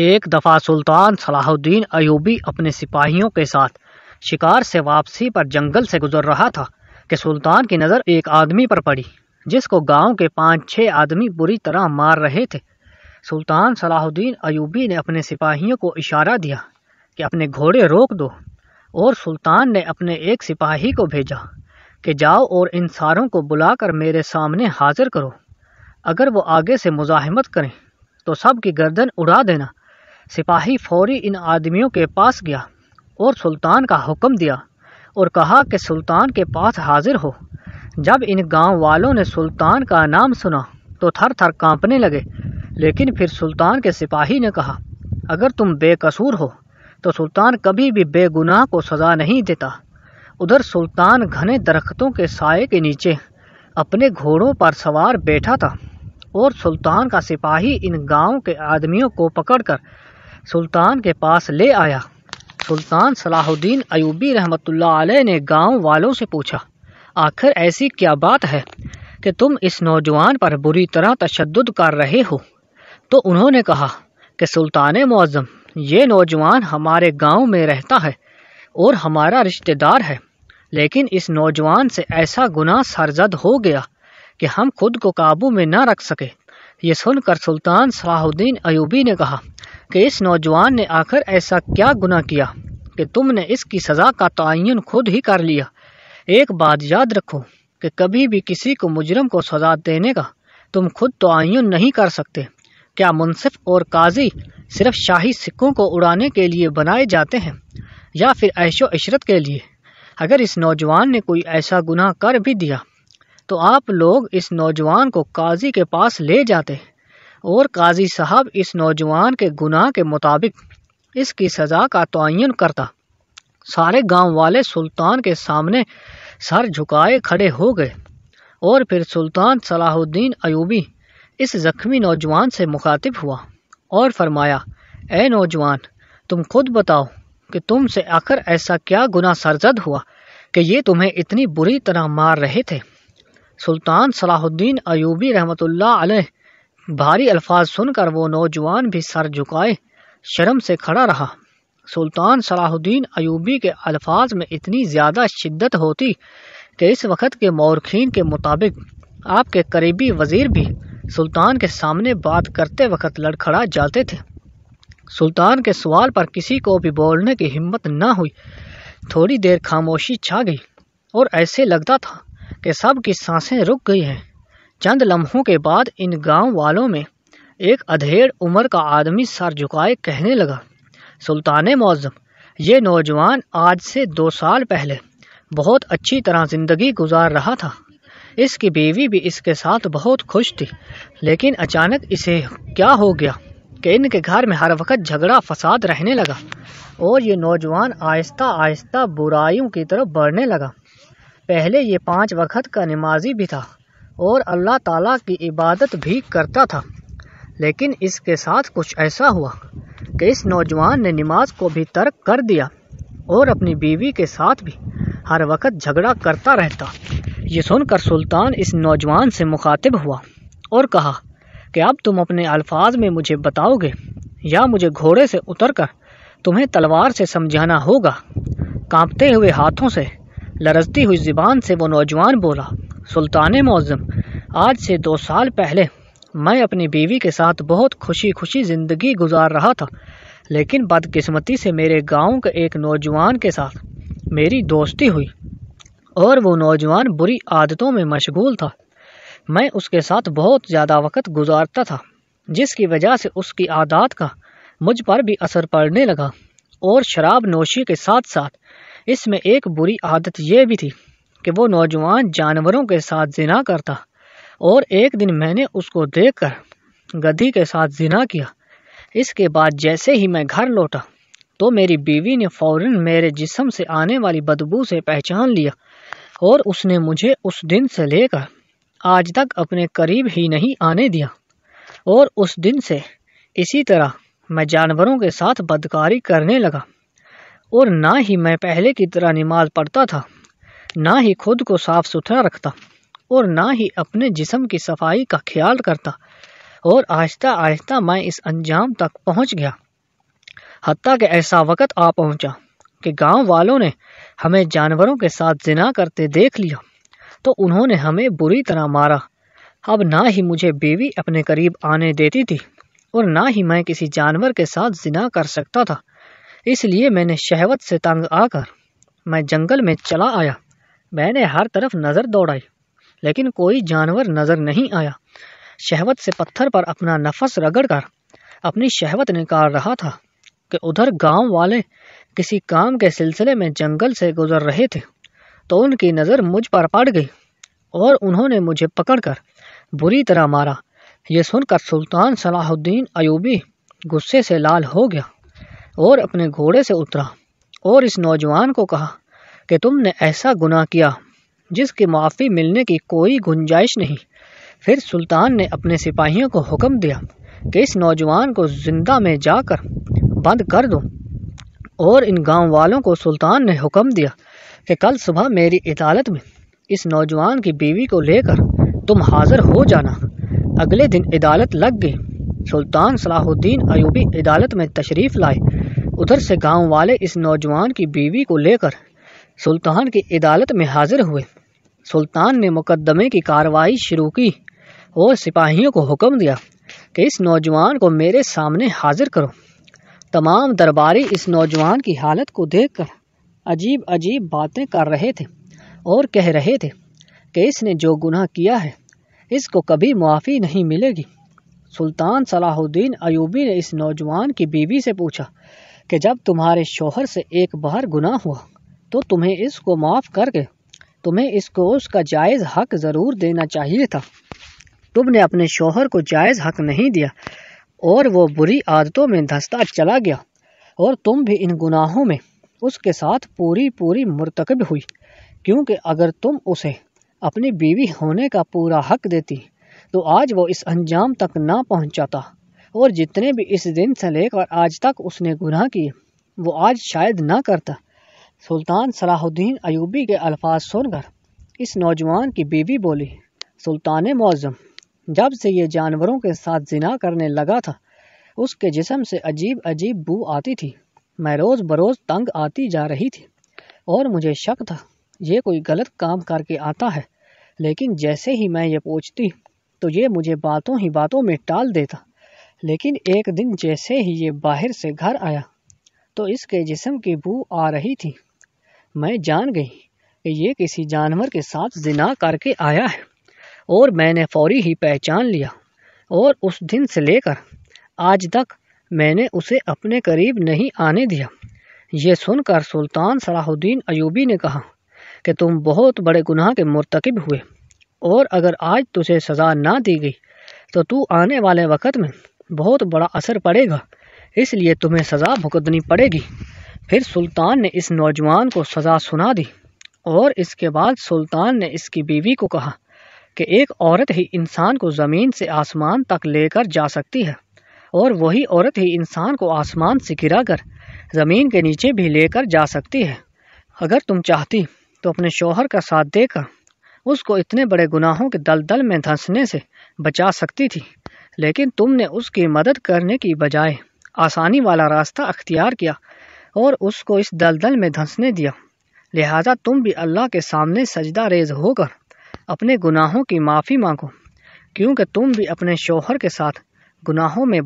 एक दफ़ा सुल्तान सलाहुद्दीन अयूबी अपने सिपाहियों के साथ शिकार से वापसी पर जंगल से गुजर रहा था कि सुल्तान की नज़र एक आदमी पर पड़ी जिसको गांव के पांच छः आदमी बुरी तरह मार रहे थे सुल्तान सलाहुद्दीन अयूबी ने अपने सिपाहियों को इशारा दिया कि अपने घोड़े रोक दो और सुल्तान ने अपने एक सिपाही को भेजा कि जाओ और इन सारों को बुलाकर मेरे सामने हाजिर करो अगर वो आगे से मुजाहमत करें तो सब की गर्दन उड़ा देना सिपाही फौरी इन आदमियों के पास गया और सुल्तान का हुक्म दिया और कहा कि सुल्तान के पास हाजिर हो जब इन गांव वालों ने सुल्तान का नाम सुना तो थर थर कांपने लगे लेकिन फिर सुल्तान के सिपाही ने कहा अगर तुम बेकसूर हो तो सुल्तान कभी भी बेगुनाह को सज़ा नहीं देता उधर सुल्तान घने दरख्तों के साय के नीचे अपने घोड़ों पर सवार बैठा था और सुल्तान का सिपाही इन गांव के आदमियों को पकड़कर सुल्तान के पास ले आया सुल्तान सलाहुद्दीन अयूबी रहमतुल्लाह अलैह ने गांव वालों से पूछा आखिर ऐसी क्या बात है कि तुम इस नौजवान पर बुरी तरह तशद कर रहे हो तो उन्होंने कहा कि सुल्तान मौजम ये नौजवान हमारे गांव में रहता है और हमारा रिश्तेदार है लेकिन इस नौजवान से ऐसा गुनाह सरजद हो गया कि हम खुद को काबू में न रख सके ये सुनकर सुल्तान सलाहुद्दीन अयूबी ने कहा कि इस नौजवान ने आखिर ऐसा क्या गुना किया कि तुमने इसकी सज़ा का तयन खुद ही कर लिया एक बात याद रखो कि कभी भी किसी को मुजरम को सज़ा देने का तुम खुद तयन नहीं कर सकते क्या मुनसिफ और काजी सिर्फ शाही सिक्कों को उड़ाने के लिए बनाए जाते हैं या फिर ऐशो इशरत के लिए अगर इस नौजवान ने कोई ऐसा गुनाह कर भी दिया तो आप लोग इस नौजवान को काजी के पास ले जाते और काजी साहब इस नौजवान के गुनाह के मुताबिक इसकी सज़ा का तयन करता सारे गांव वाले सुल्तान के सामने सर झुकाए खड़े हो गए और फिर सुल्तान सलाहुद्दीन अयूबी इस ज़ख्मी नौजवान से मुखातिब हुआ और फरमाया ए नौजवान तुम खुद बताओ कि तुमसे आखिर ऐसा क्या गुना सरजद हुआ कि ये तुम्हें इतनी बुरी तरह मार रहे थे सुल्तान सलाहुद्दीन अयूबी रहमतुल्लाह अलैह भारी अल्फाज सुनकर वो नौजवान भी सर झुकाए शर्म से खड़ा रहा सुल्तान सलाहुद्दीन अयूबी के अल्फाज में इतनी ज़्यादा शिद्दत होती कि इस वक्त के मौरखीन के मुताबिक आपके करीबी वज़ीर भी सुल्तान के सामने बात करते वक्त लड़खड़ा जाते थे सुल्तान के सवाल पर किसी को भी बोलने की हिम्मत ना हुई थोड़ी देर खामोशी छा गई और ऐसे लगता था कि सबकी सांसें रुक गई हैं चंद लम्हों के बाद इन गांव वालों में एक अधेड़ उम्र का आदमी सर झुकाए कहने लगा सुल्तान मौजम ये नौजवान आज से दो साल पहले बहुत अच्छी तरह ज़िंदगी गुजार रहा था इसकी बीवी भी इसके साथ बहुत खुश थी लेकिन अचानक इसे क्या हो गया कि इनके घर में हर वक्त झगड़ा फसाद रहने लगा और ये नौजवान आहिस्ता आहिस्ता बुराइयों की तरफ बढ़ने लगा पहले ये पांच वक्त का नमाजी भी था और अल्लाह ताला की इबादत भी करता था लेकिन इसके साथ कुछ ऐसा हुआ कि इस नौजवान ने नमाज को भी तर्क कर दिया और अपनी बीवी के साथ भी हर वक्त झगड़ा करता रहता ये सुनकर सुल्तान इस नौजवान से मुखातिब हुआ और कहा कि अब तुम अपने अल्फाज में मुझे बताओगे या मुझे घोड़े से उतर कर तुम्हें तलवार से समझाना होगा कांपते हुए हाथों से लरजती हुई जबान से वो नौजवान बोला सुल्तान मौज़म आज से दो साल पहले मैं अपनी बीवी के साथ बहुत खुशी खुशी ज़िंदगी गुजार रहा था लेकिन बदकिस्मती से मेरे गांव के एक नौजवान के साथ मेरी दोस्ती हुई और वो नौजवान बुरी आदतों में मशगूल था मैं उसके साथ बहुत ज़्यादा वक्त गुजारता था जिसकी वजह से उसकी आदत का मुझ पर भी असर पड़ने लगा और शराब नोशी के साथ साथ इसमें एक बुरी आदत यह भी थी कि वो नौजवान जानवरों के साथ जिना करता और एक दिन मैंने उसको देखकर गधी के साथ जिना किया इसके बाद जैसे ही मैं घर लौटा तो मेरी बीवी ने फौरन मेरे जिसम से आने वाली बदबू से पहचान लिया और उसने मुझे उस दिन से लेकर आज तक अपने करीब ही नहीं आने दिया और उस दिन से इसी तरह मैं जानवरों के साथ बदकारी करने लगा और ना ही मैं पहले की तरह नमाज पढ़ता था ना ही खुद को साफ सुथरा रखता और ना ही अपने जिसम की सफाई का ख्याल करता और आहिस्ता आहिस्ता मैं इस अंजाम तक पहुंच गया हती कि ऐसा वक़्त आ पहुंचा कि गांव वालों ने हमें जानवरों के साथ जिना करते देख लिया तो उन्होंने हमें बुरी तरह मारा अब ना ही मुझे बीवी अपने करीब आने देती थी और ना ही मैं किसी जानवर के साथ जिना कर सकता था इसलिए मैंने शहवत से तंग आकर मैं जंगल में चला आया मैंने हर तरफ नज़र दौड़ाई लेकिन कोई जानवर नज़र नहीं आया शहवत से पत्थर पर अपना नफस रगड़ कर अपनी शहवत निकाल रहा था कि उधर गांव वाले किसी काम के सिलसिले में जंगल से गुजर रहे थे तो उनकी नज़र मुझ पर पड़ गई और उन्होंने मुझे पकड़कर बुरी तरह मारा ये सुनकर सुल्तान सलाहुद्दीन अयूबी गुस्से से लाल हो गया और अपने घोड़े से उतरा और इस नौजवान को कहा कि तुमने ऐसा गुनाह किया जिसके माफ़ी मिलने की कोई गुंजाइश नहीं फिर सुल्तान ने अपने सिपाहियों को हुक्म दिया कि इस नौजवान को जिंदा में जाकर बंद कर दो और इन गांव वालों को सुल्तान ने हुक्म दिया कि कल सुबह मेरी अदालत में इस नौजवान की बीवी को लेकर तुम हाज़िर हो जाना अगले दिन अदालत लग गई सुल्तान सलाहुद्दीन अयूबी अदालत में तशरीफ़ लाए उधर से गांव वाले इस नौजवान की बीवी को लेकर सुल्तान की अदालत में हाजिर हुए सुल्तान ने मुकदमे की कार्रवाई शुरू की और सिपाहियों को हुक्म दिया कि इस नौजवान को मेरे सामने हाजिर करो तमाम दरबारी इस नौजवान की हालत को देखकर अजीब अजीब बातें कर रहे थे और कह रहे थे कि इसने जो गुनाह किया है इसको कभी मुआफ़ी नहीं मिलेगी सुल्तान सलाहुद्दीन अयूबी ने इस नौजवान की बीवी से पूछा कि जब तुम्हारे शोहर से एक बार गुनाह हुआ तो तुम्हें इसको माफ़ करके तुम्हें इसको उसका जायज़ हक ज़रूर देना चाहिए था तुमने अपने शोहर को जायज़ हक नहीं दिया और वो बुरी आदतों में धंसता चला गया और तुम भी इन गुनाहों में उसके साथ पूरी पूरी मुरतकब हुई क्योंकि अगर तुम उसे अपनी बीवी होने का पूरा हक देती तो आज वो इस अंजाम तक ना पहुंचाता और जितने भी इस दिन से लेकर आज तक उसने गुनाह किए वो आज शायद ना करता सुल्तान सलाहुद्दीन अयूबी के अल्फाज सुनकर इस नौजवान की बीवी बोली सुल्तान मौजम जब से ये जानवरों के साथ जिना करने लगा था उसके जिसम से अजीब अजीब बू आती थी मैं रोज़ बरोज़ तंग आती जा रही थी और मुझे शक था ये कोई गलत काम करके आता है लेकिन जैसे ही मैं ये पूछती तो ये मुझे बातों ही बातों में टाल देता लेकिन एक दिन जैसे ही ये बाहर से घर आया तो इसके जिसम की बू आ रही थी मैं जान गई कि ये किसी जानवर के साथ जिना करके आया है और मैंने फौरी ही पहचान लिया और उस दिन से लेकर आज तक मैंने उसे अपने करीब नहीं आने दिया ये सुनकर सुल्तान सलाहुद्दीन अयूबी ने कहा कि तुम बहुत बड़े गुनाह के मरतकब हुए और अगर आज तुझे सज़ा ना दी गई तो तू आने वाले वक़्त में बहुत बड़ा असर पड़ेगा इसलिए तुम्हें सज़ा भुगतनी पड़ेगी फिर सुल्तान ने इस नौजवान को सज़ा सुना दी और इसके बाद सुल्तान ने इसकी बीवी को कहा कि एक औरत ही इंसान को ज़मीन से आसमान तक लेकर जा सकती है और वही औरत ही इंसान को आसमान से गिरा कर ज़मीन के नीचे भी लेकर जा सकती है अगर तुम चाहती तो अपने शोहर का साथ देकर उसको इतने बड़े गुनाहों के दलदल में धंसने से बचा सकती थी लेकिन तुमने उसकी मदद करने की बजाय आसानी वाला रास्ता अख्तियार किया और उसको इस दलदल में धंसने दिया लिहाजा तुम भी अल्लाह के सामने सजदा रेज होकर अपने गुनाहों की माफ़ी मांगो क्योंकि तुम भी अपने शोहर के साथ गुनाहों में